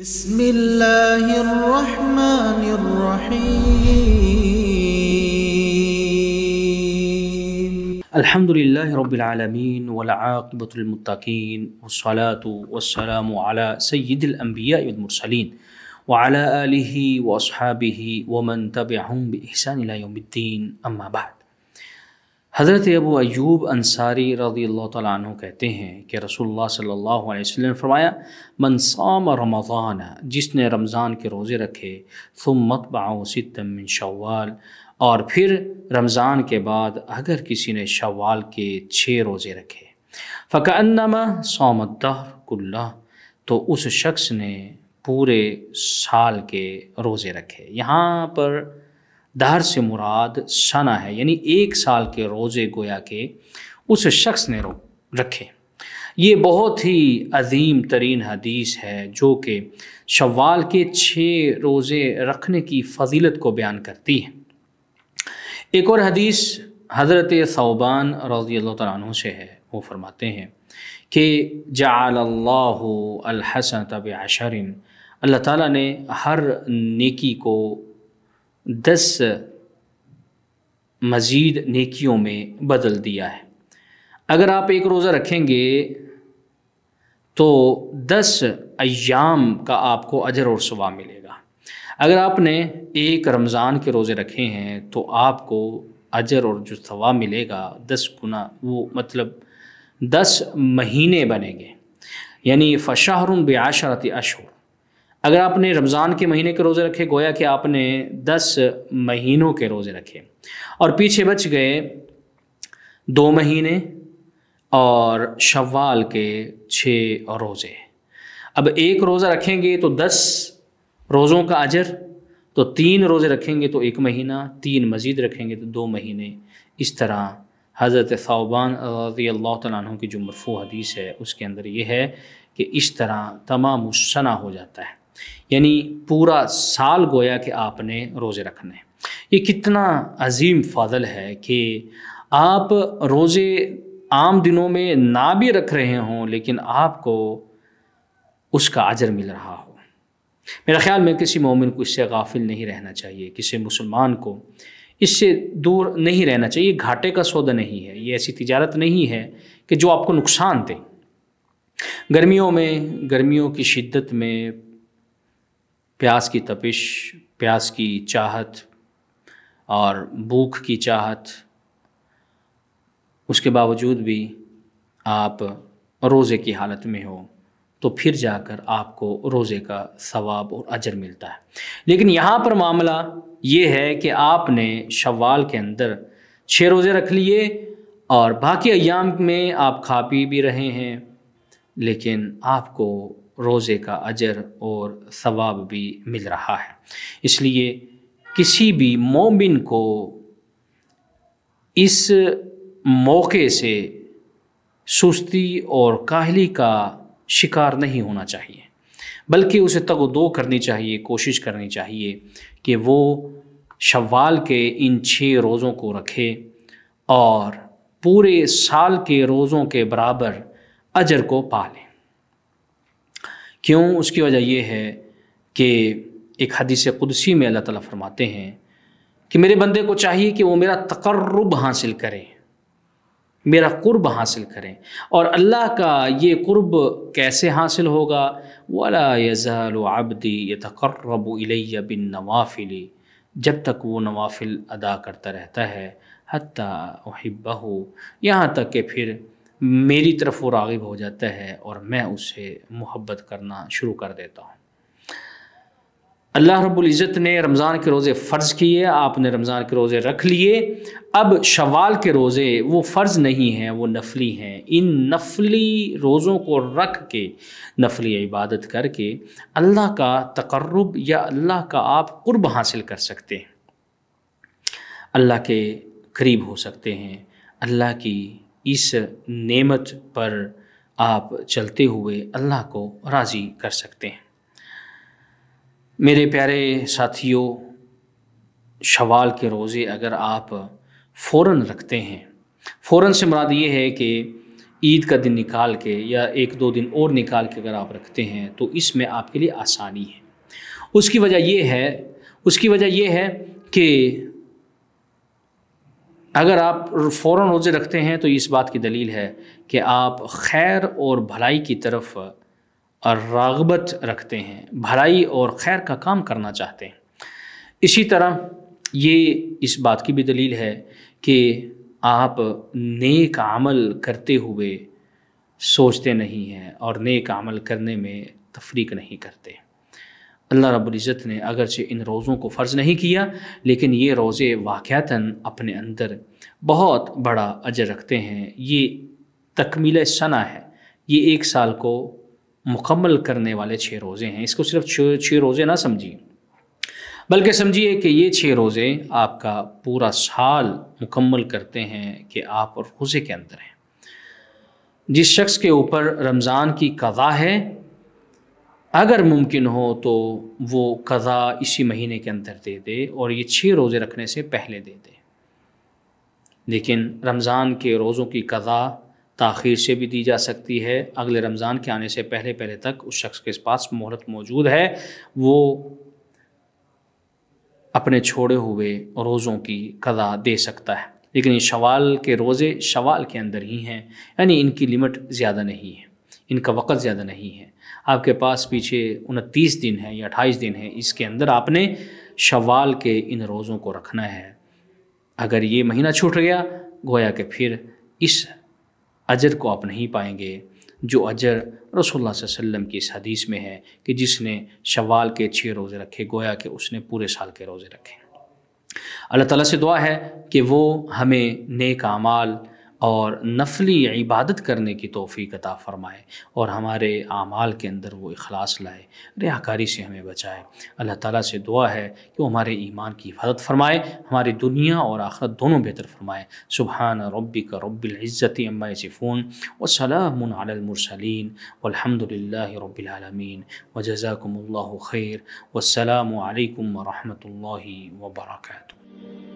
بسم الله الرحمن الرحيم الحمد لله رب العالمين والعاقبة للمتقين والصلاة والسلام على سيد الأنبياء والمرسلين وعلى آله وأصحابه ومن تبعهم بإحسان إلى يوم الدين أما بعد حضرت ابو ایوب انصاری رضی اللہ تعالیٰ عنہ کہتے ہیں کہ رسول اللہ صلی اللہ علیہ وسلم نے فرمایا من صام رمضان جس نے رمضان کے روزے رکھے ثم من شوال اور پھر رمضان کے بعد اگر کسی نے شوال کے چھ روزے رکھے فق الدَّهْرُ كُلَّهُ تو اس شخص نے پورے سال کے روزے رکھے یہاں پر دہر سے مراد شانہ ہے یعنی ایک سال کے روزے گویا کے اس شخص نے رکھے یہ بہت ہی عظیم ترین حدیث ہے جو کہ شوال کے چھ روزے رکھنے کی فضیلت کو بیان کرتی ہے ایک اور حدیث حضرت صوبان رضی اللہ تعالیٰ عنہ سے ہے وہ فرماتے ہیں کہ جعل اللہ الحسن طب عشر اللہ تعالیٰ نے ہر نیکی کو دس مزید نیکیوں میں بدل دیا ہے اگر آپ ایک روزہ رکھیں گے تو دس ایام کا آپ کو اجر اور ثوا ملے گا اگر آپ نے ایک رمضان کے روزے رکھے ہیں تو آپ کو اجر اور جو ثوا ملے گا دس گنا وہ مطلب دس مہینے بنیں گے یعنی فشاہر بعشرت اشہر اشور اگر آپ نے رمضان کے مہینے کے روزے رکھے گویا کہ آپ نے دس مہینوں کے روزے رکھے اور پیچھے بچ گئے دو مہینے اور شوال کے چھ روزے اب ایک روزہ رکھیں گے تو دس روزوں کا اجر تو تین روزے رکھیں گے تو ایک مہینہ تین مزید رکھیں گے تو دو مہینے اس طرح حضرت صوبان اللہ تعالیٰ عنہ کی جو مرفوع حدیث ہے اس کے اندر یہ ہے کہ اس طرح تمام حسنا ہو جاتا ہے یعنی پورا سال گویا کہ آپ نے روزے رکھنے ہیں یہ کتنا عظیم فضل ہے کہ آپ روزے عام دنوں میں نہ بھی رکھ رہے ہوں لیکن آپ کو اس کا اجر مل رہا ہو میرا خیال میں کسی مومن کو اس سے غافل نہیں رہنا چاہیے کسی مسلمان کو اس سے دور نہیں رہنا چاہیے یہ گھاٹے کا سودا نہیں ہے یہ ایسی تجارت نہیں ہے کہ جو آپ کو نقصان دے گرمیوں میں گرمیوں کی شدت میں پیاس کی تپش پیاس کی چاہت اور بھوک کی چاہت اس کے باوجود بھی آپ روزے کی حالت میں ہو تو پھر جا کر آپ کو روزے کا ثواب اور اجر ملتا ہے لیکن یہاں پر معاملہ یہ ہے کہ آپ نے شوال کے اندر چھ روزے رکھ لیے اور باقی ایام میں آپ کھا پی بھی رہے ہیں لیکن آپ کو روزے کا اجر اور ثواب بھی مل رہا ہے اس لیے کسی بھی مومن کو اس موقع سے سستی اور کاہلی کا شکار نہیں ہونا چاہیے بلکہ اسے تگ و دو کرنی چاہیے کوشش کرنی چاہیے کہ وہ شوال کے ان چھ روزوں کو رکھے اور پورے سال کے روزوں کے برابر اجر کو پالیں کیوں اس کی وجہ یہ ہے کہ ایک حدیث قدسی میں اللہ تعالیٰ فرماتے ہیں کہ میرے بندے کو چاہیے کہ وہ میرا تقرب حاصل کریں میرا قرب حاصل کریں اور اللہ کا یہ قرب کیسے حاصل ہوگا ولی یض العابدی یہ تقرب الیہ بن نوافلی جب تک وہ نوافل ادا کرتا رہتا ہے حتیٰ بہو یہاں تک کہ پھر میری طرف وہ راغب ہو جاتا ہے اور میں اسے محبت کرنا شروع کر دیتا ہوں اللہ رب العزت نے رمضان کے روزے فرض کیے آپ نے رمضان کے روزے رکھ لیے اب شوال کے روزے وہ فرض نہیں ہیں وہ نفلی ہیں ان نفلی روزوں کو رکھ کے نفلی عبادت کر کے اللہ کا تقرب یا اللہ کا آپ قرب حاصل کر سکتے ہیں اللہ کے قریب ہو سکتے ہیں اللہ کی اس نعمت پر آپ چلتے ہوئے اللہ کو راضی کر سکتے ہیں میرے پیارے ساتھیوں شوال کے روزے اگر آپ فوراً رکھتے ہیں فوراً سے مراد یہ ہے کہ عید کا دن نکال کے یا ایک دو دن اور نکال کے اگر آپ رکھتے ہیں تو اس میں آپ کے لیے آسانی ہے اس کی وجہ یہ ہے اس کی وجہ یہ ہے کہ اگر آپ فوراً روزے رکھتے ہیں تو اس بات کی دلیل ہے کہ آپ خیر اور بھلائی کی طرف راغبت رکھتے ہیں بھلائی اور خیر کا کام کرنا چاہتے ہیں اسی طرح یہ اس بات کی بھی دلیل ہے کہ آپ نیک عمل کرتے ہوئے سوچتے نہیں ہیں اور نیک عمل کرنے میں تفریق نہیں کرتے اللہ رب العزت نے اگرچہ ان روزوں کو فرض نہیں کیا لیکن یہ روزے واقعتاً اپنے اندر بہت بڑا عجر رکھتے ہیں یہ تکمیل ثنا ہے یہ ایک سال کو مکمل کرنے والے چھ روزے ہیں اس کو صرف چھ روزے نہ سمجھیے بلکہ سمجھیے کہ یہ چھ روزے آپ کا پورا سال مکمل کرتے ہیں کہ آپ روزے کے اندر ہیں جس شخص کے اوپر رمضان کی قضا ہے اگر ممکن ہو تو وہ قضا اسی مہینے کے اندر دے دے اور یہ چھ روزے رکھنے سے پہلے دے دے لیکن رمضان کے روزوں کی قضا تاخیر سے بھی دی جا سکتی ہے اگلے رمضان کے آنے سے پہلے پہلے تک اس شخص کے پاس مہلت موجود ہے وہ اپنے چھوڑے ہوئے روزوں کی قضا دے سکتا ہے لیکن یہ شوال کے روزے شوال کے اندر ہی ہیں یعنی ان کی لمٹ زیادہ نہیں ہے ان کا وقت زیادہ نہیں ہے آپ کے پاس پیچھے انتیس دن ہے یا اٹھائیس دن ہیں اس کے اندر آپ نے شوال کے ان روزوں کو رکھنا ہے اگر یہ مہینہ چھوٹ گیا گویا کہ پھر اس اجر کو آپ نہیں پائیں گے جو اجر رسول اللہ صلی اللہ علیہ وسلم کی اس حدیث میں ہے کہ جس نے شوال کے چھ روزے رکھے گویا کہ اس نے پورے سال کے روزے رکھے اللہ تعالیٰ سے دعا ہے کہ وہ ہمیں نیک اعمال اور نفلی عبادت کرنے کی توفیق عطا فرمائے اور ہمارے اعمال کے اندر وہ اخلاص لائے ریاکاری سے ہمیں بچائے اللہ تعالیٰ سے دعا ہے کہ وہ ہمارے ایمان کی حفاظت فرمائے ہماری دنیا اور آخرت دونوں بہتر فرمائے سبحان ربی کا رب العزت اما صفون و سلام علی المرسلین الحمد للہ رب العالمین و جزاکم اللہ خیر والسلام علیکم و رحمۃ اللہ وبرکاتہ